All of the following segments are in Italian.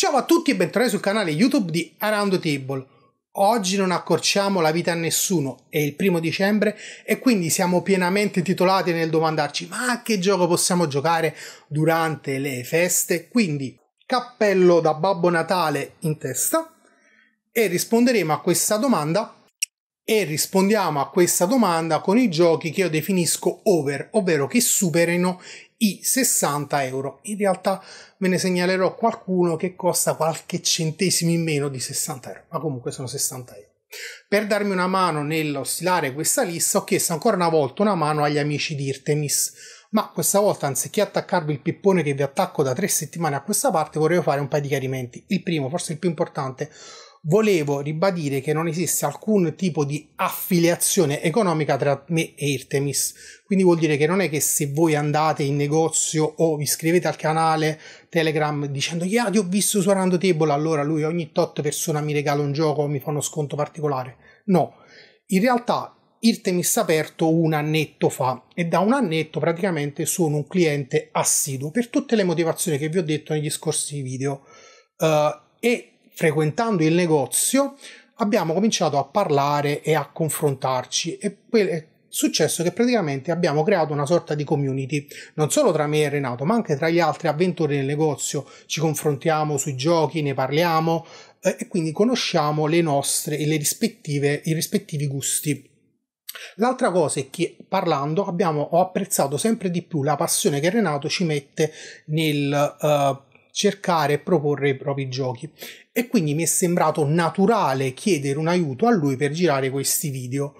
Ciao a tutti e bentornati sul canale YouTube di Around the Table. Oggi non accorciamo la vita a nessuno, è il primo dicembre e quindi siamo pienamente titolati nel domandarci ma a che gioco possiamo giocare durante le feste? Quindi cappello da Babbo Natale in testa e risponderemo a questa domanda e rispondiamo a questa domanda con i giochi che io definisco over, ovvero che superino i 60 euro. In realtà ve ne segnalerò qualcuno che costa qualche centesimo in meno di 60 euro, ma comunque sono 60 euro. Per darmi una mano nello stilare questa lista ho chiesto ancora una volta una mano agli amici di Irtemis ma questa volta anziché attaccarvi il pippone che vi attacco da tre settimane a questa parte vorrei fare un paio di chiarimenti. Il primo, forse il più importante, volevo ribadire che non esiste alcun tipo di affiliazione economica tra me e Irtemis. Quindi vuol dire che non è che se voi andate in negozio o vi iscrivete al canale Telegram dicendo yeah, ti ho visto suonando table, allora lui ogni tot persona mi regala un gioco o mi fa uno sconto particolare. No, in realtà Irtemis aperto un annetto fa e da un annetto praticamente sono un cliente assiduo per tutte le motivazioni che vi ho detto negli scorsi video. Uh, e frequentando il negozio abbiamo cominciato a parlare e a confrontarci e poi è successo che praticamente abbiamo creato una sorta di community non solo tra me e Renato ma anche tra gli altri avventori del negozio ci confrontiamo sui giochi ne parliamo eh, e quindi conosciamo le nostre e le rispettive, i rispettivi gusti L'altra cosa è che parlando abbiamo, ho apprezzato sempre di più la passione che Renato ci mette nel uh, cercare e proporre i propri giochi e quindi mi è sembrato naturale chiedere un aiuto a lui per girare questi video.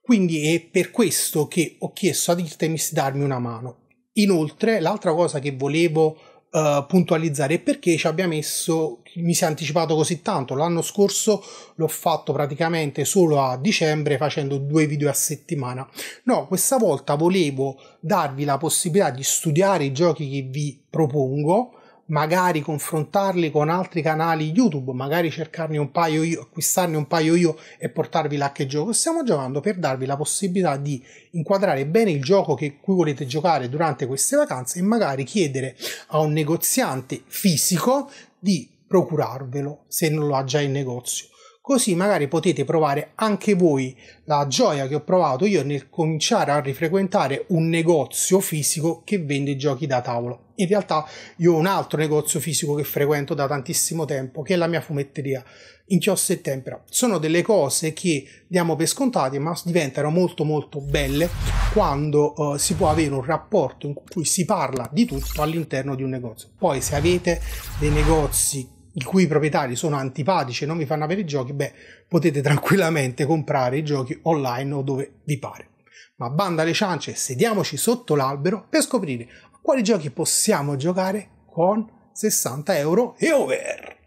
Quindi è per questo che ho chiesto ad Irtemis di darmi una mano. Inoltre, l'altra cosa che volevo Uh, puntualizzare perché ci abbia messo, mi si è anticipato così tanto. L'anno scorso l'ho fatto praticamente solo a dicembre facendo due video a settimana. No, questa volta volevo darvi la possibilità di studiare i giochi che vi propongo magari confrontarli con altri canali YouTube, magari cercarne un paio io, acquistarne un paio io e portarvi là che gioco stiamo giocando per darvi la possibilità di inquadrare bene il gioco che cui volete giocare durante queste vacanze e magari chiedere a un negoziante fisico di procurarvelo se non lo ha già in negozio così magari potete provare anche voi la gioia che ho provato io nel cominciare a rifrequentare un negozio fisico che vende giochi da tavolo. In realtà io ho un altro negozio fisico che frequento da tantissimo tempo, che è la mia fumetteria, in chiosso e Tempera. Sono delle cose che diamo per scontate, ma diventano molto molto belle quando uh, si può avere un rapporto in cui si parla di tutto all'interno di un negozio. Poi se avete dei negozi i cui proprietari sono antipatici e non vi fanno avere i giochi, beh, potete tranquillamente comprare i giochi online o dove vi pare. Ma banda alle ciance, sediamoci sotto l'albero per scoprire a quali giochi possiamo giocare con 60 euro e over.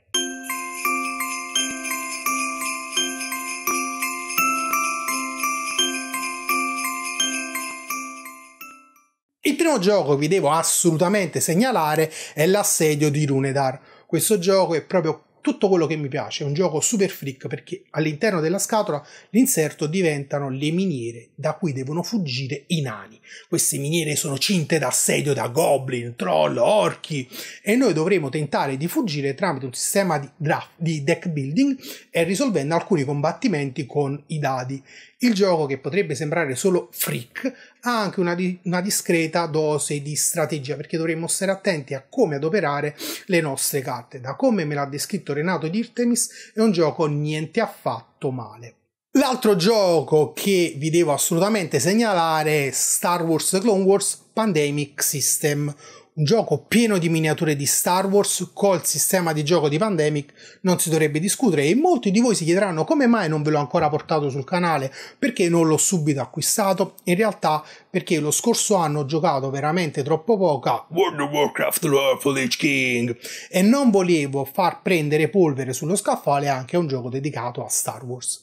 Il primo gioco che vi devo assolutamente segnalare è l'assedio di Runedar questo gioco è proprio tutto quello che mi piace, è un gioco super freak perché all'interno della scatola l'inserto diventano le miniere da cui devono fuggire i nani. Queste miniere sono cinte d'assedio da goblin, troll, orchi e noi dovremo tentare di fuggire tramite un sistema di, draft, di deck building e risolvendo alcuni combattimenti con i dadi. Il gioco, che potrebbe sembrare solo freak, ha anche una, di- una, discreta dose di strategia, perché dovremmo stare attenti a come adoperare le nostre carte. Da come me l'ha descritto Renato di Irtemis, è un gioco niente affatto male. L'altro gioco che vi devo assolutamente segnalare è Star Wars Clone Wars Pandemic System, un gioco pieno di miniature di Star Wars col sistema di gioco di Pandemic non si dovrebbe discutere e molti di voi si chiederanno come mai non ve l'ho ancora portato sul canale, perché non l'ho subito acquistato, in realtà perché lo scorso anno ho giocato veramente troppo poca World of Warcraft Lord for King e non volevo far prendere polvere sullo scaffale anche a un gioco dedicato a Star Wars.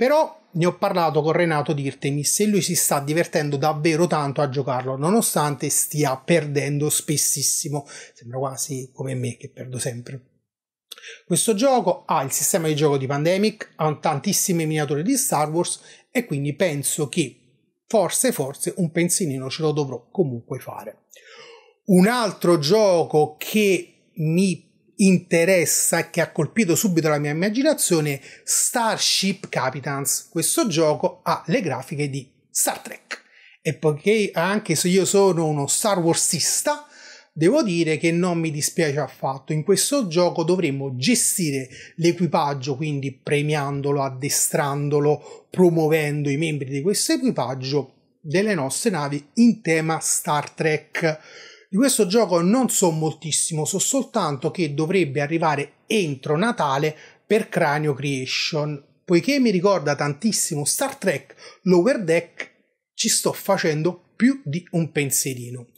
Però ne ho parlato con Renato Dirtemi se lui si sta divertendo davvero tanto a giocarlo, nonostante stia perdendo spessissimo. Sembra quasi come me che perdo sempre. Questo gioco ha il sistema di gioco di Pandemic, ha tantissime miniature di Star Wars e quindi penso che forse, forse un pensierino ce lo dovrò comunque fare. Un altro gioco che mi interessa e che ha colpito subito la mia immaginazione, Starship Capitans. Questo gioco ha le grafiche di Star Trek. E poiché anche se io sono uno Star Warsista, devo dire che non mi dispiace affatto. In questo gioco dovremmo gestire l'equipaggio, quindi premiandolo, addestrandolo, promuovendo i membri di questo equipaggio delle nostre navi in tema Star Trek di questo gioco non so moltissimo, so soltanto che dovrebbe arrivare entro Natale per Cranio Creation. Poiché mi ricorda tantissimo Star Trek Lower Deck, ci sto facendo più di un pensierino.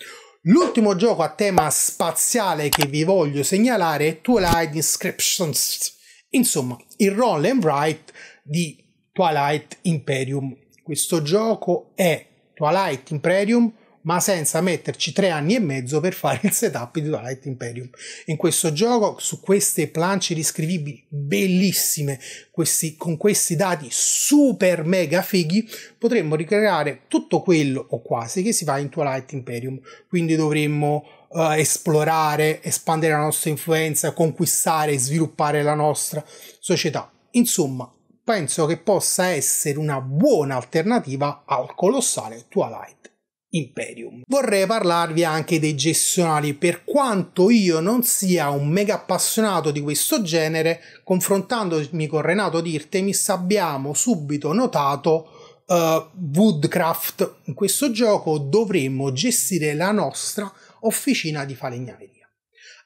L'ultimo gioco a tema spaziale che vi voglio segnalare è Twilight Inscriptions, insomma il roll and write di Twilight Imperium. Questo gioco è Twilight Imperium ma senza metterci tre anni e mezzo per fare il setup di Twilight Imperium. In questo gioco, su queste planche riscrivibili bellissime, questi, con questi dati super mega fighi, potremmo ricreare tutto quello o quasi che si fa in Twilight Imperium. Quindi dovremmo Uh, esplorare, espandere la nostra influenza, conquistare e sviluppare la nostra società. Insomma, penso che possa essere una buona alternativa al colossale Twilight Imperium. Vorrei parlarvi anche dei gestionali, per quanto io non sia un mega appassionato di questo genere, confrontandomi con Renato Dirtemis abbiamo subito notato uh, Woodcraft. In questo gioco dovremmo gestire la nostra officina di falegnameria.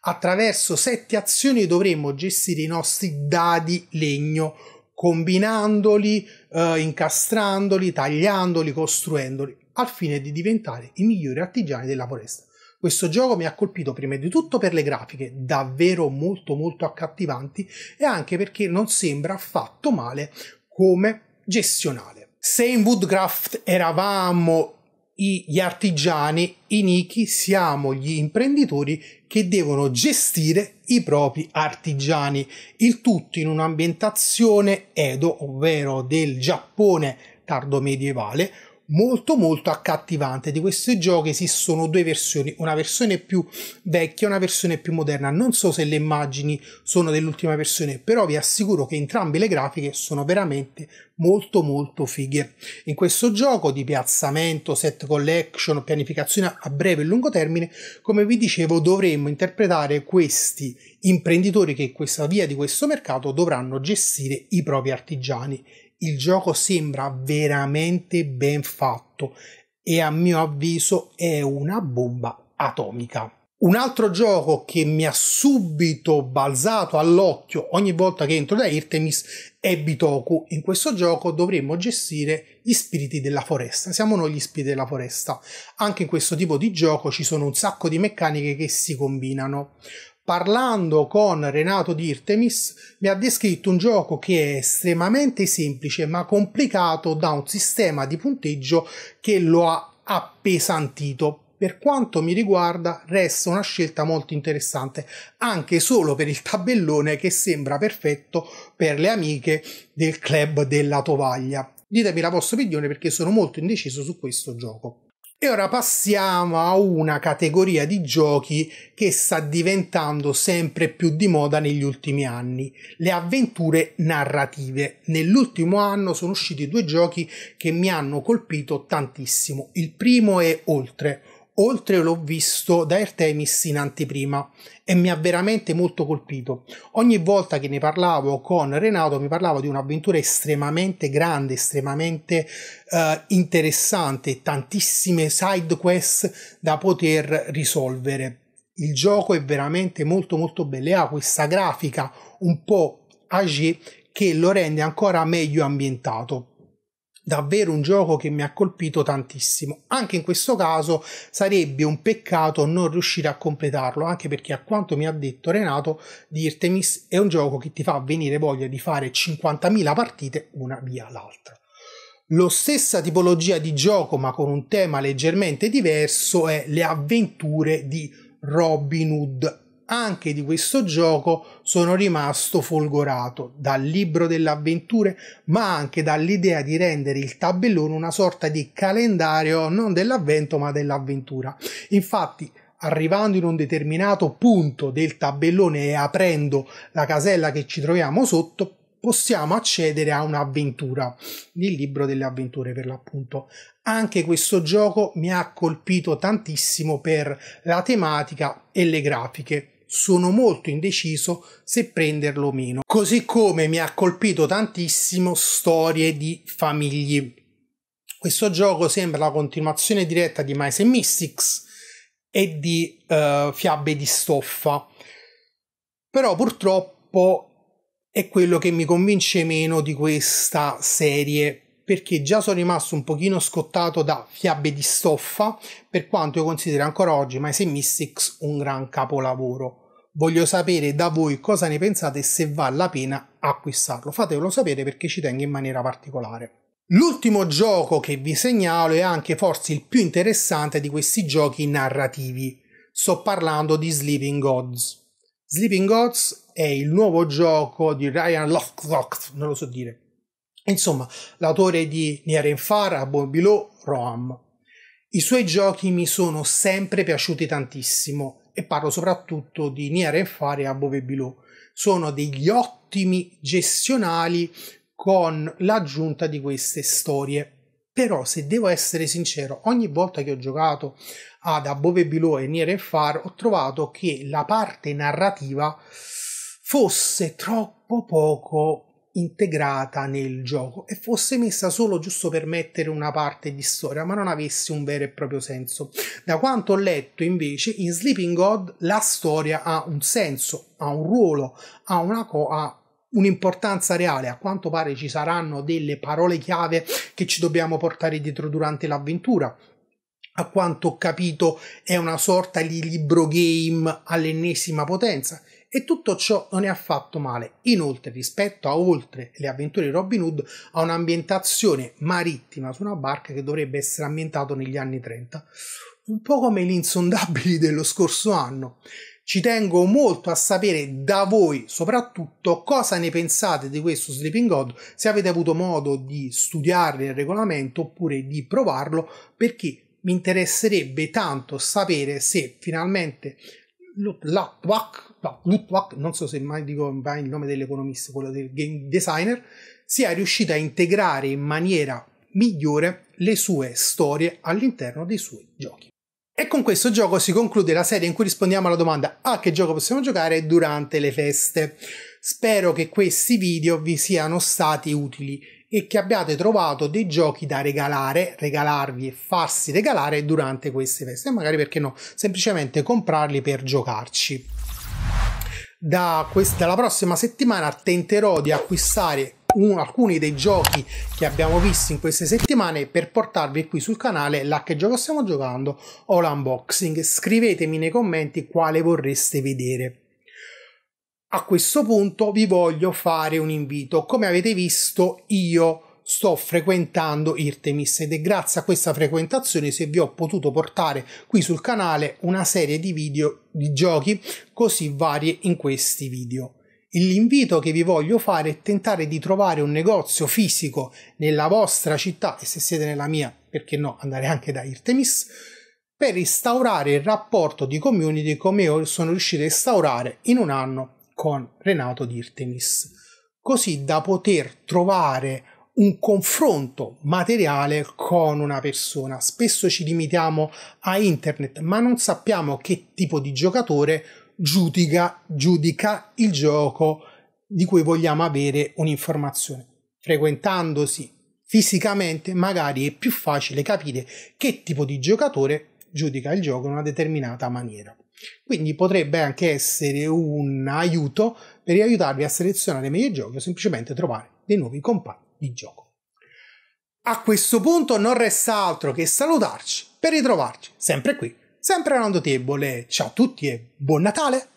Attraverso sette azioni dovremmo gestire i nostri dadi legno, combinandoli, eh, incastrandoli, tagliandoli, costruendoli al fine di diventare i migliori artigiani della foresta. Questo gioco mi ha colpito prima di tutto per le grafiche, davvero molto molto accattivanti, e anche perché non sembra affatto male come gestionale. Se in Woodcraft eravamo gli artigiani, i nichi, siamo gli imprenditori che devono gestire i propri artigiani, il tutto in un'ambientazione Edo, ovvero del Giappone tardo medievale, molto molto accattivante. Di questi giochi esistono due versioni, una versione più vecchia e una versione più moderna. Non so se le immagini sono dell'ultima versione, però vi assicuro che entrambe le grafiche sono veramente molto molto fighe. In questo gioco di piazzamento, set collection, pianificazione a breve e lungo termine, come vi dicevo, dovremmo interpretare questi imprenditori che questa via di questo mercato dovranno gestire i propri artigiani il gioco sembra veramente ben fatto e a mio avviso è una bomba atomica. Un altro gioco che mi ha subito balzato all'occhio ogni volta che entro da Irtemis è Bitoku. In questo gioco dovremmo gestire gli spiriti della foresta. Siamo noi gli spiriti della foresta. Anche in questo tipo di gioco ci sono un sacco di meccaniche che si combinano parlando con Renato di Dirtemis, mi ha descritto un gioco che è estremamente semplice ma complicato da un sistema di punteggio che lo ha appesantito. Per quanto mi riguarda, resta una scelta molto interessante, anche solo per il tabellone che sembra perfetto per le amiche del club della tovaglia. Ditemi la vostra opinione perché sono molto indeciso su questo gioco. E ora passiamo a una categoria di giochi che sta diventando sempre più di moda negli ultimi anni, le avventure narrative. Nell'ultimo anno sono usciti due giochi che mi hanno colpito tantissimo. Il primo è Oltre, oltre l'ho visto da Artemis in anteprima e mi ha veramente molto colpito. Ogni volta che ne parlavo con Renato mi parlava di un'avventura estremamente grande, estremamente eh, interessante, tantissime side quest da poter risolvere. Il gioco è veramente molto molto bello e ha questa grafica un po' AG che lo rende ancora meglio ambientato davvero un gioco che mi ha colpito tantissimo. Anche in questo caso sarebbe un peccato non riuscire a completarlo, anche perché a quanto mi ha detto Renato, Dirtemis è un gioco che ti fa venire voglia di fare 50.000 partite una via l'altra. Lo stessa tipologia di gioco, ma con un tema leggermente diverso, è le avventure di Robin Hood anche di questo gioco sono rimasto folgorato dal libro delle avventure, ma anche dall'idea di rendere il tabellone una sorta di calendario non dell'avvento ma dell'avventura. Infatti, arrivando in un determinato punto del tabellone e aprendo la casella che ci troviamo sotto, possiamo accedere a un'avventura, il libro delle avventure per l'appunto. Anche questo gioco mi ha colpito tantissimo per la tematica e le grafiche sono molto indeciso se prenderlo o meno. Così come mi ha colpito tantissimo storie di famiglie. Questo gioco sembra la continuazione diretta di Mice and Mystics e di uh, fiabe di stoffa. Però purtroppo è quello che mi convince meno di questa serie perché già sono rimasto un pochino scottato da fiabe di stoffa, per quanto io considero ancora oggi My Mystics un gran capolavoro. Voglio sapere da voi cosa ne pensate e se vale la pena acquistarlo. Fatelo sapere perché ci tengo in maniera particolare. L'ultimo gioco che vi segnalo è anche forse il più interessante di questi giochi narrativi. Sto parlando di Sleeping Gods. Sleeping Gods è il nuovo gioco di Ryan Locklock, non lo so dire. Insomma, l'autore di Nier Far, Abon Below, Roam. I suoi giochi mi sono sempre piaciuti tantissimo e parlo soprattutto di Nier Fare e Above Below. Sono degli ottimi gestionali con l'aggiunta di queste storie. Però, se devo essere sincero, ogni volta che ho giocato ad Above Below e Nier Fare, ho trovato che la parte narrativa fosse troppo poco integrata nel gioco e fosse messa solo giusto per mettere una parte di storia, ma non avesse un vero e proprio senso. Da quanto ho letto, invece, in Sleeping God la storia ha un senso, ha un ruolo, ha una co- un'importanza reale. A quanto pare ci saranno delle parole chiave che ci dobbiamo portare dietro durante l'avventura. A quanto ho capito, è una sorta di libro game all'ennesima potenza e tutto ciò non è affatto male. Inoltre, rispetto a oltre le avventure di Robin Hood, ha un'ambientazione marittima su una barca che dovrebbe essere ambientato negli anni 30. Un po' come gli insondabili dello scorso anno. Ci tengo molto a sapere da voi soprattutto cosa ne pensate di questo Sleeping God, se avete avuto modo di studiarne il regolamento oppure di provarlo, perché mi interesserebbe tanto sapere se finalmente Lutwak, no, Lutwak, non so se mai dico mai il nome dell'economista, quello del game designer, sia riuscita a integrare in maniera migliore le sue storie all'interno dei suoi giochi. E con questo gioco si conclude la serie in cui rispondiamo alla domanda a ah, che gioco possiamo giocare durante le feste. Spero che questi video vi siano stati utili e che abbiate trovato dei giochi da regalare, regalarvi e farsi regalare durante queste feste, magari perché no, semplicemente comprarli per giocarci. Da questa, dalla prossima settimana tenterò di acquistare un, alcuni dei giochi che abbiamo visto in queste settimane per portarvi qui sul canale là che gioco stiamo giocando o l'unboxing. Scrivetemi nei commenti quale vorreste vedere. A questo punto vi voglio fare un invito. Come avete visto, io sto frequentando Irtemis ed è grazie a questa frequentazione se vi ho potuto portare qui sul canale una serie di video di giochi così varie in questi video. L'invito che vi voglio fare è tentare di trovare un negozio fisico nella vostra città e se siete nella mia, perché no, andare anche da Irtemis per instaurare il rapporto di community come io sono riuscito a instaurare in un anno con Renato Dirtemis, così da poter trovare un confronto materiale con una persona. Spesso ci limitiamo a internet, ma non sappiamo che tipo di giocatore giudica, giudica il gioco di cui vogliamo avere un'informazione. Frequentandosi fisicamente magari è più facile capire che tipo di giocatore giudica il gioco in una determinata maniera. Quindi potrebbe anche essere un aiuto per aiutarvi a selezionare meglio i giochi o semplicemente trovare dei nuovi compagni di gioco. A questo punto non resta altro che salutarci per ritrovarci sempre qui, sempre a Round Table. Ciao a tutti e buon Natale!